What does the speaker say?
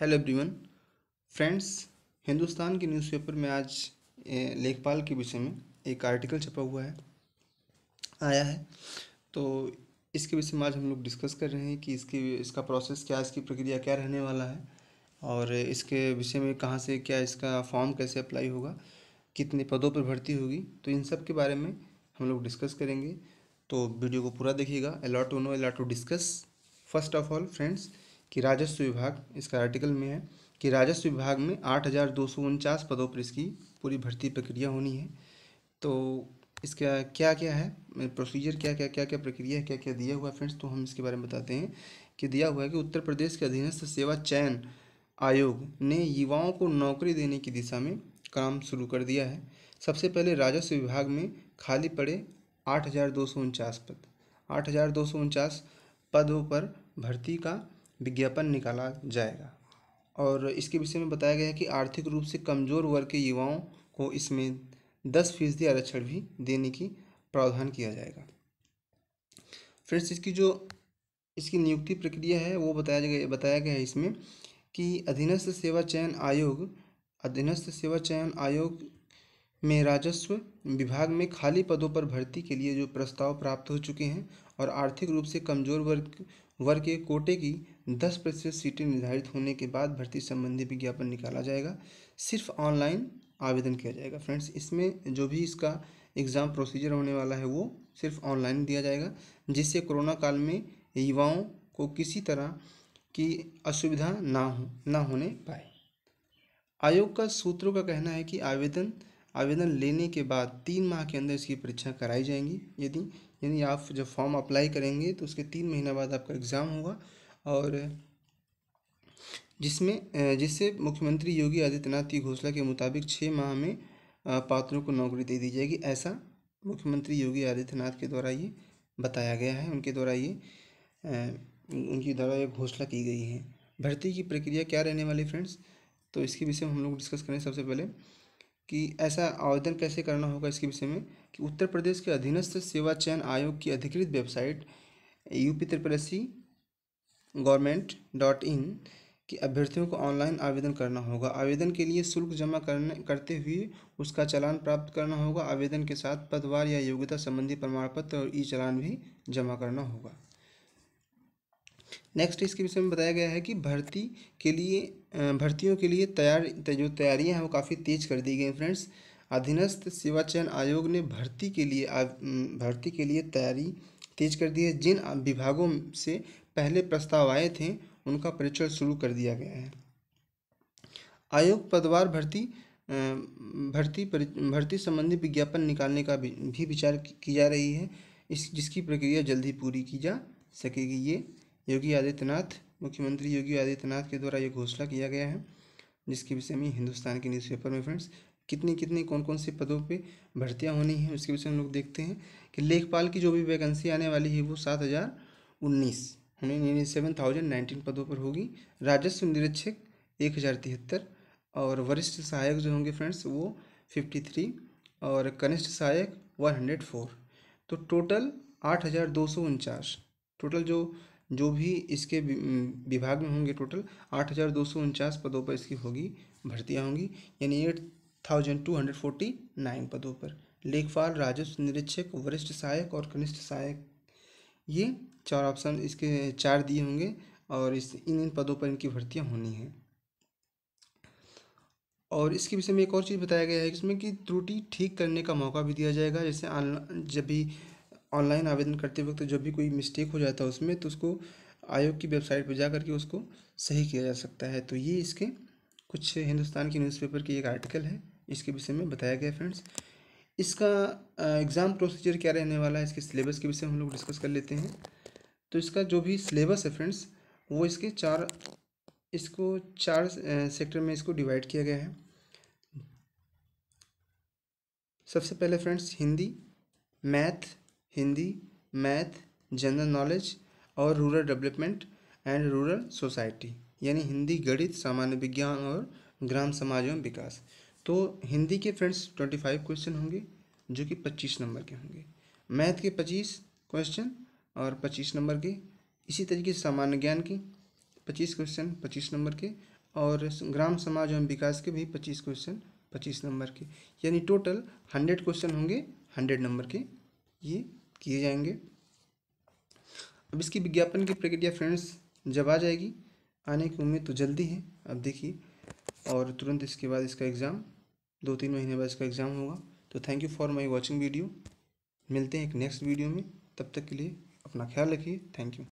hello everyone friends Hindustan के newspaper में आज लेखपाल के विषय में एक आर्टिकल छपा हुआ है आया है तो इसके विषय में आज हम लोग डिस्कस कर रहे हैं कि इसकी इसका प्रोसेस क्या इसकी प्रक्रिया क्या रहने वाला है और इसके विषय में कहाँ से क्या इसका फॉर्म कैसे अप्लाई होगा कितने पदों पर भर्ती होगी तो इन सब के बारे में हम लोग डिस्कस करेंगे तो वीडियो को पूरा देखिएगा a lot to know a lot to discuss first of all friends कि राजस्व विभाग इसका आर्टिकल में है कि राजस्व विभाग में आठ हज़ार दो सौ उनचास पदों पर इसकी पूरी भर्ती प्रक्रिया होनी है तो इसका क्या क्या है प्रोसीजर क्या क्या क्या क्या प्रक्रिया है क्या क्या दिया हुआ है फ्रेंड्स तो हम इसके बारे में बताते हैं कि दिया हुआ है कि उत्तर प्रदेश के अधीनस्थ सेवा चयन आयोग ने युवाओं को नौकरी देने की दिशा में काम शुरू कर दिया है सबसे पहले राजस्व विभाग में खाली पड़े आठ हज़ार दो सौ उनचास पद आठ हज़ार दो सौ उनचास पदों पर भर्ती का विज्ञापन निकाला जाएगा और इसके विषय में बताया गया है कि आर्थिक रूप से कमज़ोर वर्ग के युवाओं को इसमें दस फीसदी आरक्षण भी देने की प्रावधान किया जाएगा फ्रेंड्स इसकी जो इसकी नियुक्ति प्रक्रिया है वो बताया गया बताया गया है इसमें कि अधीनस्थ सेवा चयन आयोग अधीनस्थ सेवा चयन आयोग में राजस्व विभाग में खाली पदों पर भर्ती के लिए जो प्रस्ताव प्राप्त हो चुके हैं और आर्थिक रूप से कमज़ोर वर्ग वर्ग के कोटे की दस प्रतिशत सीटें निर्धारित होने के बाद भर्ती संबंधी विज्ञापन निकाला जाएगा सिर्फ ऑनलाइन आवेदन किया जाएगा फ्रेंड्स इसमें जो भी इसका एग्ज़ाम प्रोसीजर होने वाला है वो सिर्फ ऑनलाइन दिया जाएगा जिससे कोरोना काल में युवाओं को किसी तरह की असुविधा ना हो ना होने पाए आयोग का सूत्रों का कहना है कि आवेदन आवेदन लेने के बाद तीन माह के अंदर इसकी परीक्षा कराई जाएंगी यदि यानी आप जब फॉर्म अप्लाई करेंगे तो उसके तीन महीना बाद आपका एग्ज़ाम होगा और जिसमें जिससे मुख्यमंत्री योगी आदित्यनाथ की घोषणा के मुताबिक छः माह में पात्रों को नौकरी दे दी जाएगी ऐसा मुख्यमंत्री योगी आदित्यनाथ के द्वारा ये बताया गया है उनके द्वारा ये उनकी द्वारा ये घोषणा की गई है भर्ती की प्रक्रिया क्या रहने वाली फ्रेंड्स तो इसके विषय में हम लोग डिस्कस करें सबसे पहले कि ऐसा आवेदन कैसे करना होगा इसके विषय में कि उत्तर प्रदेश के अधीनस्थ सेवा चयन आयोग की अधिकृत website UP P C government dot in के अभ्यर्थियों को ऑनलाइन आवेदन करना होगा आवेदन के लिए शुल्क जमा करने करते हुए उसका चालान प्राप्त करना होगा आवेदन के साथ पदवार या योग्यता संबंधी प्रमाण पत्र और ई चालान भी जमा करना होगा नेक्स्ट इसके विषय में बताया गया है कि भर्ती के लिए भर्तियों के लिए तैयार जो तैयारियां हैं वो काफ़ी तेज कर दी गई फ्रेंड्स अधीनस्थ सेवा चयन आयोग ने भर्ती के लिए भर्ती के लिए तैयारी तेज कर दिए जिन विभागों से पहले प्रस्ताव आए थे उनका परीक्षण शुरू कर दिया गया है आयोग पदवार भर्ती भर्ती भर्ती संबंधी विज्ञापन निकालने का भी विचार की जा रही है इस जिसकी प्रक्रिया जल्द ही पूरी की जा सकेगी ये योगी आदित्यनाथ मुख्यमंत्री योगी आदित्यनाथ के द्वारा ये घोषणा किया गया है जिसके विषय में हिंदुस्तान के न्यूज़पेपर में फ्रेंड्स कितनी कितनी कौन कौन से पदों पे भर्तियाँ होनी है उसके विषय हम लोग देखते हैं कि लेखपाल की जो भी वैकेंसी आने वाली है वो सात हज़ार उन्नीस हमें सेवन थाउजेंड नाइनटीन पदों पर होगी राजस्व निरीक्षक एक हज़ार तिहत्तर और वरिष्ठ सहायक जो होंगे फ्रेंड्स वो फिफ्टी थ्री और कनिष्ठ सहायक वन हंड्रेड फोर तो टोटल आठ हज़ार दो सौ उनचास टोटल जो जो भी इसके विभाग में होंगे टोटल आठ हज़ार दो सौ उनचास पदों पर इसकी होगी भर्तियाँ होंगी यानी eight thousand two hundred forty nine पदों पर लेखपाल राजस्व निरीक्षक वरिष्ठ सहायक और कनिष्ठ सहायक ये चार ऑप्शन इसके चार दिए होंगे और इस इन इन पदों पर इनकी भर्तियाँ होनी हैं और इसके विषय में एक और चीज़ बताया गया है इसमें कि त्रुटि ठीक करने का मौका भी दिया जाएगा जैसे ऑनलाइन जब भी ऑनलाइन आवेदन करते वक्त जब भी कोई मिस्टेक हो जाता है उसमें तो उसको आयोग की वेबसाइट पर जा करके उसको सही किया जा सकता है तो ये इसके कुछ हिंदुस्तान की न्यूज़पेपर की एक आर्टिकल है इसके विषय में बताया गया फ्रेंड्स इसका एग्ज़ाम प्रोसीजर क्या रहने वाला है इसके सिलेबस के विषय में हम लोग डिस्कस कर लेते हैं तो इसका जो भी सिलेबस है फ्रेंड्स वो इसके चार इसको चार सेक्टर में इसको डिवाइड किया गया है सबसे पहले friends Hindi math Hindi math general knowledge और rural development and rural society यानी हिंदी गणित सामान्य विज्ञान और ग्राम समाज एवं विकास तो हिंदी के फ्रेंड्स ट्वेंटी फाइव क्वेश्चन होंगे जो कि पच्चीस नंबर के होंगे मैथ के पच्चीस क्वेश्चन और पच्चीस नंबर के इसी तरीके से सामान्य ज्ञान के पच्चीस क्वेश्चन पच्चीस नंबर के और ग्राम समाज एवं विकास के भी पच्चीस क्वेश्चन पच्चीस नंबर के यानी टोटल हंड्रेड क्वेश्चन होंगे हंड्रेड नंबर के ये किए जाएंगे अब इसकी विज्ञापन की प्रक्रिया फ्रेंड्स जब आ जाएगी आने की उम्मीद तो जल्दी है अब देखिए और तुरंत इसके बाद इसका एग्ज़ाम दो तीन महीने बाद इसका एग्ज़ाम होगा तो thank you for my watching video मिलते हैं एक नेक्स्ट वीडियो में तब तक के लिए अपना ख्याल रखिए थैंक यू